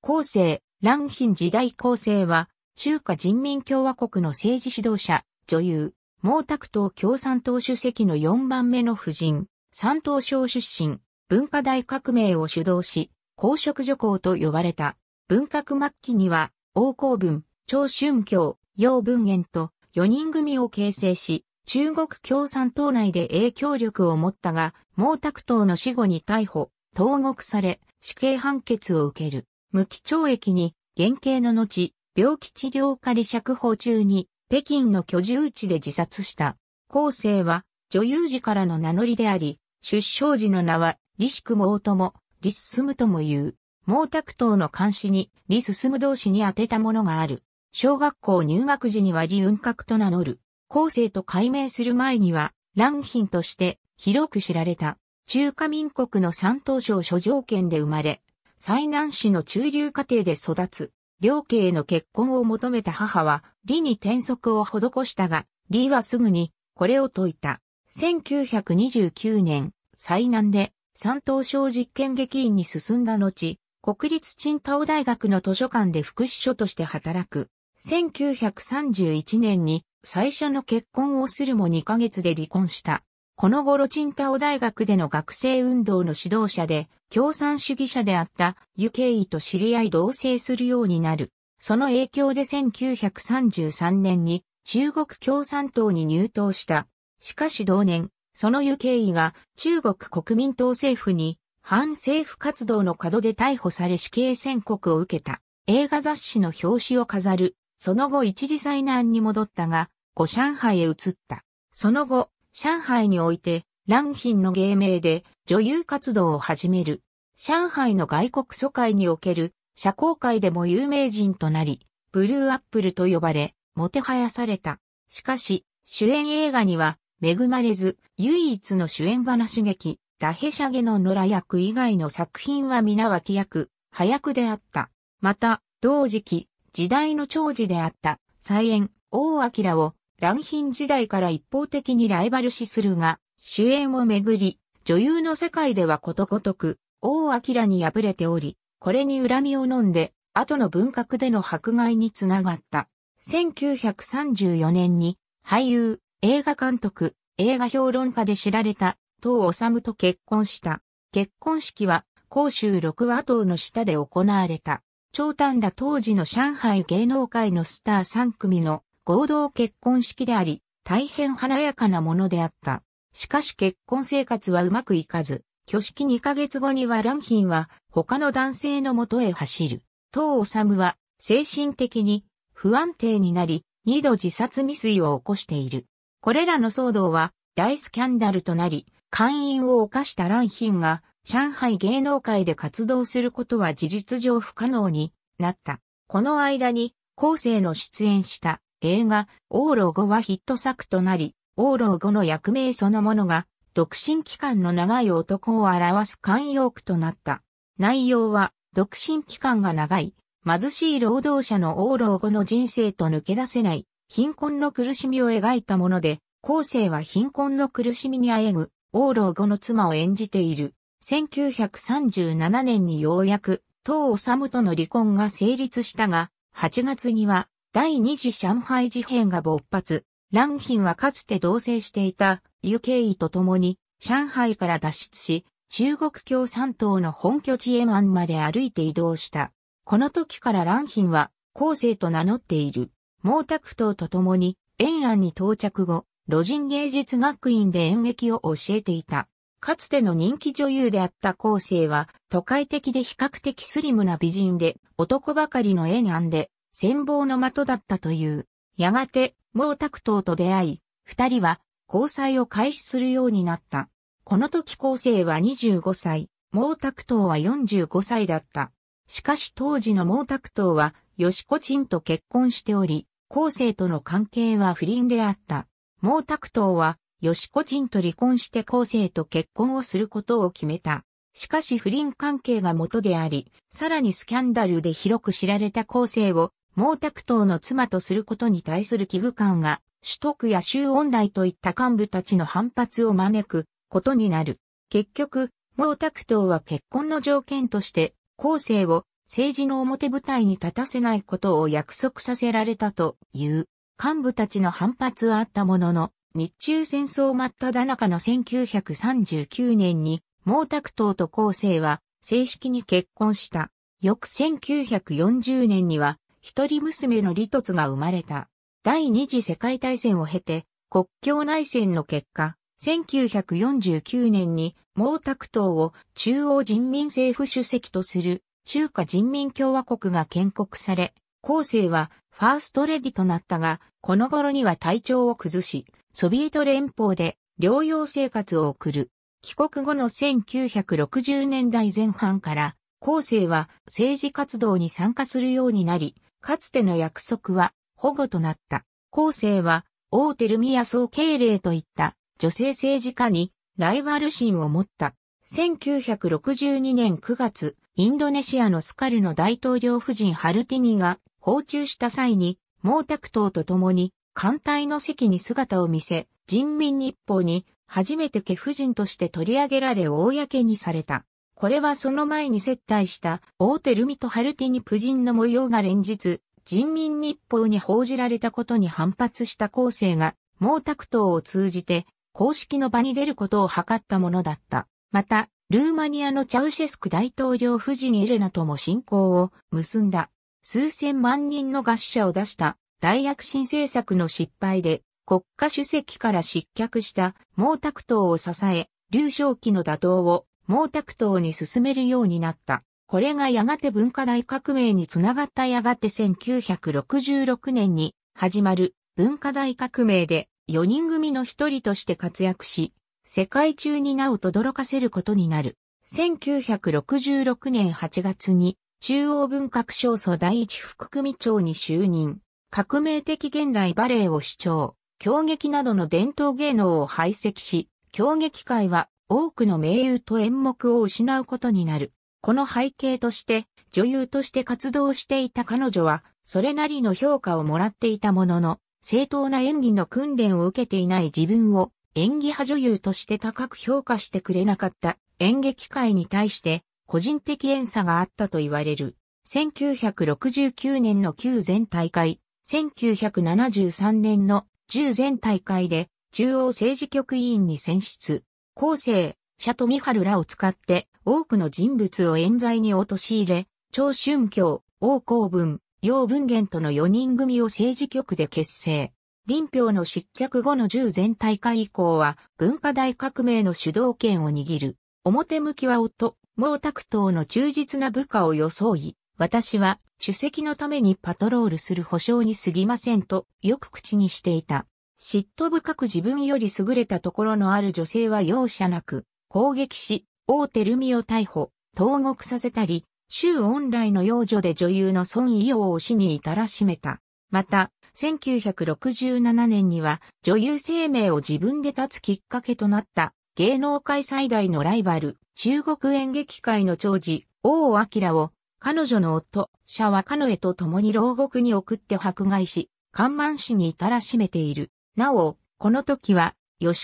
後世、蘭賓時代後世は、中華人民共和国の政治指導者、女優、毛沢東共産党主席の4番目の夫人、山東省出身、文化大革命を主導し、公職女皇と呼ばれた。文革末期には、王公文、張春教、楊文元と4人組を形成し、中国共産党内で影響力を持ったが、毛沢東の死後に逮捕、投獄され、死刑判決を受ける。無期懲役に、減刑の後、病気治療下離釈放中に、北京の居住地で自殺した。後世は、女優時からの名乗りであり、出生時の名は、李宿毛とも、李進とも言う。毛沢東の監視に、李進同士に当てたものがある。小学校入学時には李雲閣と名乗る。後世と改名する前には、蘭品として広く知られた。中華民国の三島省諸条件で生まれ、災南市の中流家庭で育つ、両家への結婚を求めた母は、李に転職を施したが、李はすぐに、これを解いた。1929年、災南で、三等省実験劇院に進んだ後、国立鎮タ大学の図書館で副司書として働く。1931年に最初の結婚をするも2ヶ月で離婚した。この頃チンタオ大学での学生運動の指導者で、共産主義者であったユケイと知り合い同棲するようになる。その影響で1933年に中国共産党に入党した。しかし同年、そのユケイが中国国民党政府に反政府活動の角で逮捕され死刑宣告を受けた。映画雑誌の表紙を飾る。その後一時災難に戻ったが、後上海へ移った。その後、上海において、乱品の芸名で女優活動を始める。上海の外国疎開における社交界でも有名人となり、ブルーアップルと呼ばれ、もてはやされた。しかし、主演映画には恵まれず、唯一の主演話劇、ダヘシャゲの野良役以外の作品は皆脇役、早役であった。また、同時期、時代の長寿であった、再演、大明を乱品時代から一方的にライバル視するが、主演をめぐり、女優の世界ではことごとく、王明に敗れており、これに恨みを飲んで、後の文革での迫害につながった。1934年に、俳優、映画監督、映画評論家で知られた、東治と結婚した。結婚式は、広州六和島の下で行われた。長短だ当時の上海芸能界のスター3組の合同結婚式であり、大変華やかなものであった。しかし結婚生活はうまくいかず、挙式2ヶ月後にはランヒンは他の男性のもとへ走る。当治は精神的に不安定になり、二度自殺未遂を起こしている。これらの騒動は大スキャンダルとなり、会員を犯したヒンが上海芸能界で活動することは事実上不可能になった。この間に後世の出演した映画、オーロはヒット作となり、オーロの役名そのものが、独身期間の長い男を表す慣用句となった。内容は、独身期間が長い、貧しい労働者のオーロの人生と抜け出せない、貧困の苦しみを描いたもので、後世は貧困の苦しみにあえぐ、オーロの妻を演じている。1937年にようやく、当治との離婚が成立したが、8月には第二次上海事変が勃発。蘭賓はかつて同棲していた、ユケイと共に、上海から脱出し、中国共産党の本拠地マンまで歩いて移動した。この時から蘭賓は、後世と名乗っている。毛沢東と共に、延安に到着後、路人芸術学院で演劇を教えていた。かつての人気女優であった後世は、都会的で比較的スリムな美人で、男ばかりの延安で、戦望の的だったという。やがて、毛沢東と出会い、二人は交際を開始するようになった。この時高生は25歳、毛沢東は45歳だった。しかし当時の毛沢東は、吉子人と結婚しており、後世との関係は不倫であった。毛沢東は、吉子人と離婚して後世と結婚をすることを決めた。しかし不倫関係が元であり、さらにスキャンダルで広く知られた後世を毛沢東の妻とすることに対する危惧感が、首都区や周恩来といった幹部たちの反発を招くことになる。結局、毛沢東は結婚の条件として、後世を政治の表舞台に立たせないことを約束させられたという。幹部たちの反発はあったものの、日中戦争真っ只中の1939年に、毛沢東と後世は正式に結婚した。翌1940年には、一人娘の李突が生まれた。第二次世界大戦を経て、国境内戦の結果、1949年に毛沢東を中央人民政府主席とする中華人民共和国が建国され、後世はファーストレディとなったが、この頃には体調を崩し、ソビエト連邦で療養生活を送る。帰国後の1960年代前半から、後世は政治活動に参加するようになり、かつての約束は保護となった。後世は、大手ルミア総敬礼といった女性政治家にライバル心を持った。1962年9月、インドネシアのスカルの大統領夫人ハルティニが訪中した際に、毛沢東と共に艦隊の席に姿を見せ、人民日報に初めて家夫人として取り上げられ公にされた。これはその前に接待した大手ルミとハルティニプ人の模様が連日、人民日報に報じられたことに反発した後世が、毛沢東を通じて、公式の場に出ることを図ったものだった。また、ルーマニアのチャウシェスク大統領夫人イレナとも親交を結んだ。数千万人の餓死者を出した大躍進政策の失敗で国家主席から失脚した毛沢東を支え、劉少奇の打倒を毛沢東に進めるようになった。これがやがて文化大革命につながったやがて1966年に始まる文化大革命で4人組の一人として活躍し、世界中に名を轟かせることになる。1966年8月に中央文革省祖第一副組長に就任。革命的現代バレエを主張。狂劇などの伝統芸能を排斥し、狂劇界は多くの名優と演目を失うことになる。この背景として、女優として活動していた彼女は、それなりの評価をもらっていたものの、正当な演技の訓練を受けていない自分を演技派女優として高く評価してくれなかった演劇界に対して個人的演差があったと言われる。1969年の旧全大会、1973年の10全大会で中央政治局委員に選出。後世、シャトミハルらを使って多くの人物を冤罪に陥れ、長春京、王公文、楊文元との4人組を政治局で結成。林彪の失脚後の10全大会以降は文化大革命の主導権を握る。表向きは夫、毛沢東の忠実な部下を装い、私は主席のためにパトロールする保証に過ぎませんとよく口にしていた。嫉妬深く自分より優れたところのある女性は容赦なく、攻撃し、大手ルミを逮捕、投獄させたり、州恩来の幼女で女優の孫伊王を死に至らしめた。また、1967年には女優生命を自分で立つきっかけとなった芸能界最大のライバル、中国演劇界の長寿、王明を彼女の夫、シャワカノエと共に牢獄に送って迫害し、看板死に至らしめている。なお、この時は、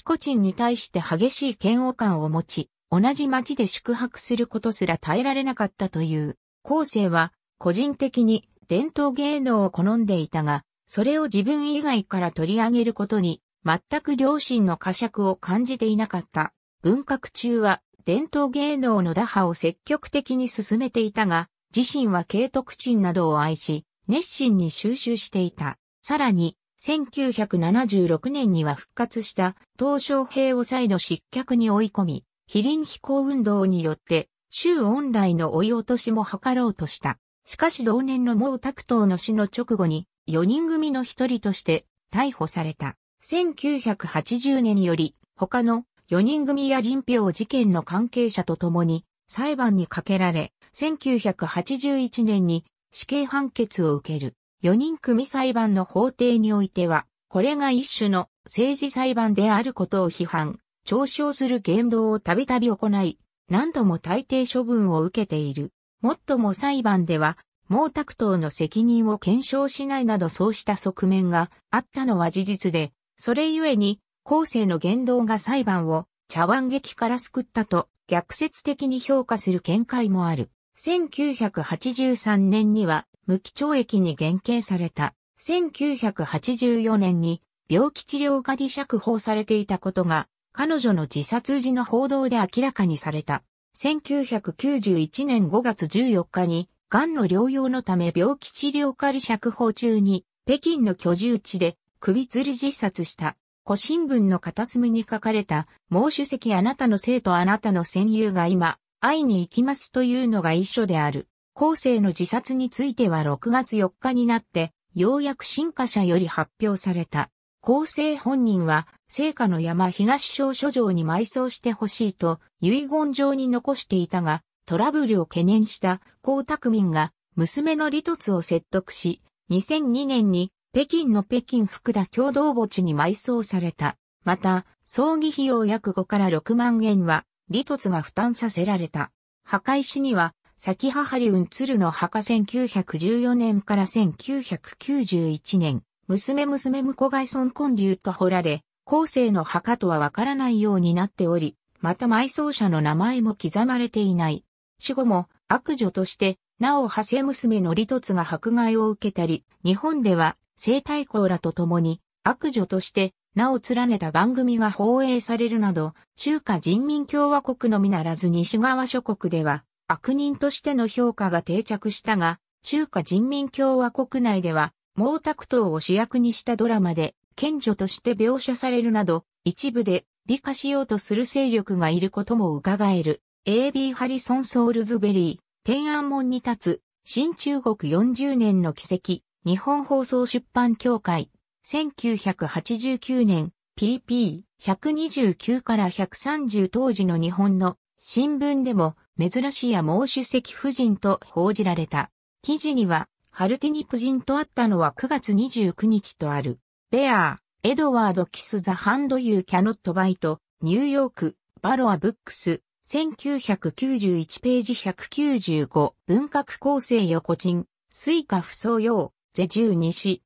コチンに対して激しい嫌悪感を持ち、同じ町で宿泊することすら耐えられなかったという、後世は、個人的に伝統芸能を好んでいたが、それを自分以外から取り上げることに、全く良心の呵責を感じていなかった。文革中は、伝統芸能の打破を積極的に進めていたが、自身は慶徳鎮などを愛し、熱心に収集していた。さらに、1976年には復活した東昇平を再度失脚に追い込み、非臨飛行運動によって、州恩来の追い落としも図ろうとした。しかし同年の毛沢東の死の直後に、4人組の一人として逮捕された。1980年より、他の4人組や林票事件の関係者と共に裁判にかけられ、1981年に死刑判決を受ける。4人組裁判の法廷においては、これが一種の政治裁判であることを批判、嘲笑する言動をたびたび行い、何度も大抵処分を受けている。もっとも裁判では、毛沢東の責任を検証しないなどそうした側面があったのは事実で、それゆえに、後世の言動が裁判を茶碗劇から救ったと逆説的に評価する見解もある。1983年には無期懲役に減刑された。1984年に病気治療科で釈放されていたことが、彼女の自殺時の報道で明らかにされた。1991年5月14日に、癌の療養のため病気治療科で釈放中に、北京の居住地で首吊り自殺した。古新聞の片隅に書かれた、毛主席あなたの生徒あなたの戦友が今、会いに行きますというのが一緒である。後世の自殺については6月4日になって、ようやく進化者より発表された。後世本人は、聖火の山東小書城に埋葬してほしいと、遺言状に残していたが、トラブルを懸念した江沢民が、娘の李突を説得し、2002年に北京の北京福田共同墓地に埋葬された。また、葬儀費用約5から6万円は、李突が負担させられた。墓石には、先母リつ鶴の墓1914年から1991年、娘娘婿外孫根流と掘られ、後世の墓とはわからないようになっており、また埋葬者の名前も刻まれていない。死後も悪女として、なお派生娘の利凸が迫害を受けたり、日本では生太公らと共に悪女としてなお連ねた番組が放映されるなど、中華人民共和国のみならず西側諸国では悪人としての評価が定着したが、中華人民共和国内では、毛沢東を主役にしたドラマで、賢女として描写されるなど、一部で美化しようとする勢力がいることも伺える。A.B. ハリソン・ソールズベリー、天安門に立つ、新中国40年の奇跡、日本放送出版協会、1989年、PP129 から130当時の日本の新聞でも珍しいやー主席夫人と報じられた。記事には、ハルティニ夫人と会ったのは9月29日とある。ベアー、エドワード・キス・ザ・ハンド・ユー・キャノット・バイト、ニューヨーク、バロア・ブックス、1991ページ195、文革構成横人、スイカ不相ー、ゼ12市。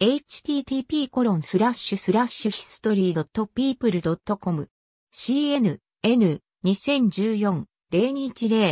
http コロンスラッシュスラッシュヒストリー .people.com cn n 2014 0210C37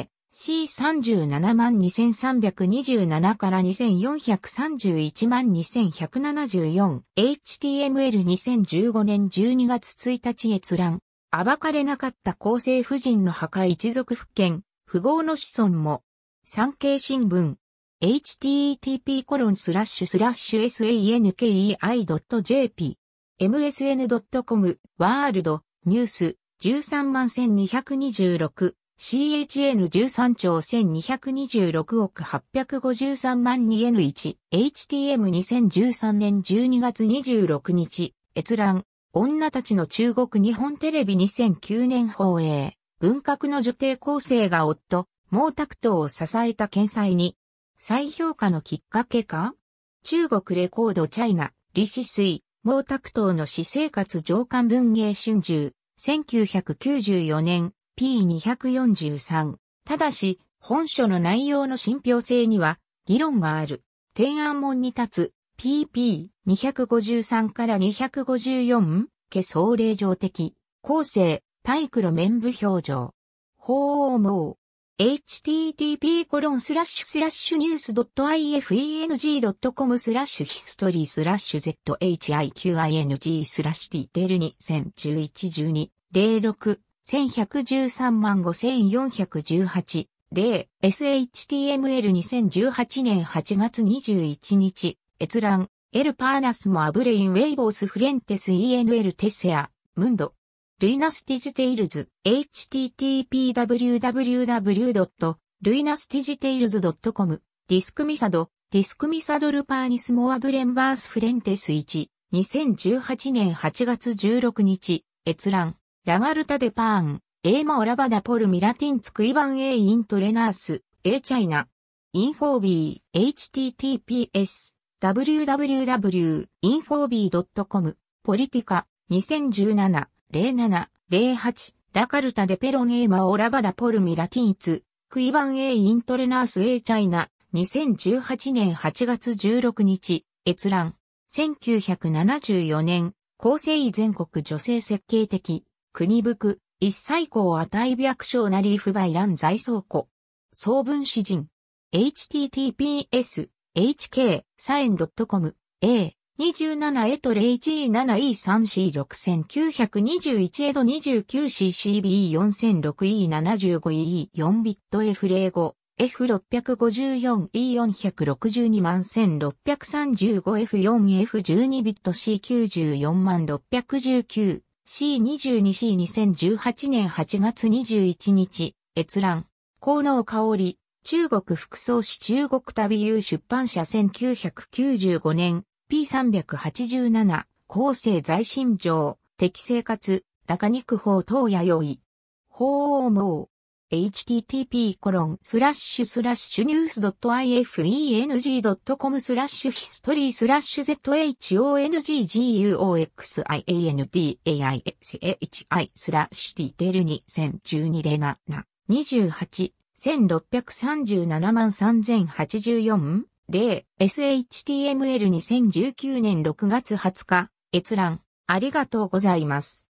万2327から2431万 2174HTML2015 年12月1日閲覧。暴かれなかった厚生婦人の墓一族復権、富豪の子孫も。産経新聞。http コロンスラッシュスラッシュ sankei.jp msn.com ワールドニュース13万1226 CHN13 兆1226億853万 2N1、HTM2013 年12月26日、閲覧、女たちの中国日本テレビ2009年放映、文革の女帝構成が夫、毛沢東を支えた検裁に、再評価のきっかけか中国レコードチャイナ、李子水、毛沢東の私生活上官文芸春秋、1994年、P243。ただし、本書の内容の信憑性には議論がある。天安門に立つ PP253 から254け総霊状的、後世、体黒面部表情。法王網。http コロンスラッシュスラッシュニュース .ifeng.com スラッシュヒストリースラッシュ zhiqing スラッシュディテル20111206 1113万5418、例、SHTML2018 年8月21日、閲覧、エルパーナスもアブレインウェイボースフレンテス ENL テセア、ムンド。ルイナスティジテイルズ、h t t p w w w l u i n a s t i g i t a l e s c o m ディスクミサド、ディスクミサドルパーニスモアブレンバースフレンテス1、2018年8月16日、閲覧。ラガルタデパーン、エーマオラバダポルミラティンツクイバンエイイントレナース、エーチャイナ、インフォービー、https、w w w i n f o r e c o m ポリティカ、2017、07、08、ラカルタデペロンエーマオラバダポルミラティンツ、クイバンエイントレナースエーチャイナ、2018年8月16日、閲覧。1974年、厚生全国女性設計的国福、一切公値白章なリーフバイラン在倉庫。総文詩人。https, hk, s サイ n .com, a, 27エトレ 1E7E3C6921 エ 29CCB4006E75E4 ビット F 05 F654E462 万 1635F4F12 ビット C94 万619 C22C2018 年8月21日、閲覧。河野香織、中国副総司中国旅遊出版社1995年、P387、厚生在心情、適正かつ、高肉法等やよい。法王網。h t t p コロンススララッッシシュュニュース i f e n g c o m スラッシュヒストリースラッシュ zhongguoxiandaishi スラッシュティテル2012レナナ28 1637万3 0 4 0 SHTML2019 年6月20日閲覧ありがとうございます。